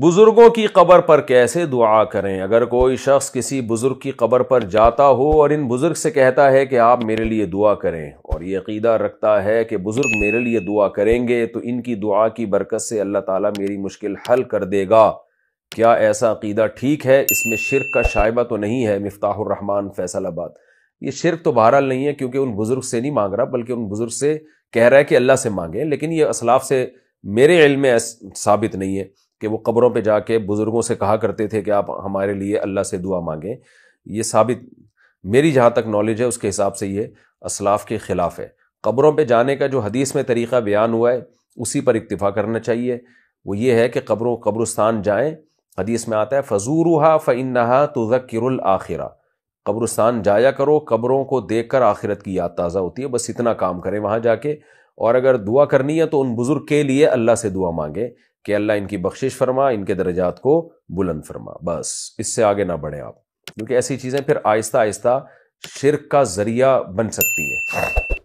बुज़ुर्गों की कबर पर कैसे दुआ करें अगर कोई शख्स किसी बुज़ुर्ग की कबर पर जाता हो और इन बुज़ुर्ग से कहता है कि आप मेरे लिए दुआ करें और ये अकीदा रखता है कि बुज़ुर्ग मेरे लिए दुआ करेंगे तो इनकी दुआ की बरकत से अल्लाह ताला मेरी मुश्किल हल कर देगा क्या ऐसा अकीदा ठीक है इसमें शिरक का शायबा तो नहीं है मफ्ताहमान फैसलाबाद ये शिरक तो बहरहाल नहीं है क्योंकि उन बुज़ुर्ग से नहीं मांग रहा बल्कि उन बुज़ुर्ग से कह रहा है कि अल्लाह से मांगें लेकिन ये असलाफ से मेरे इल्म में साबित नहीं है कि वो कब्रों पे जाके बुज़ुर्गों से कहा करते थे कि आप हमारे लिए अल्लाह से दुआ मांगें ये साबित मेरी जहाँ तक नॉलेज है उसके हिसाब से ये असलाफ के ख़िलाफ़ है कब्रों पे जाने का जो हदीस में तरीक़ा बयान हुआ है उसी पर इक्तफ़ा करना चाहिए वो ये है कि कब्रों कब्रस्तान जाएँ हदीस में आता है फजूरुहा फ़नहा तुज़क्र आखिर कब्रस्तान जाया करो कब्रों को देख कर आखिरत की याद ताज़ा होती है बस इतना काम करें वहाँ जाके और अगर दुआ करनी है तो उन बुज़ुर्ग के लिए अल्लाह से दुआ मांगे कि अल्लाह इनकी बख्शिश फरमा इनके दर्जात को बुलंद फरमा बस इससे आगे ना बढ़े आप क्योंकि ऐसी चीज़ें फिर आहिस्ता आहिस्ता शिरक का ज़रिया बन सकती है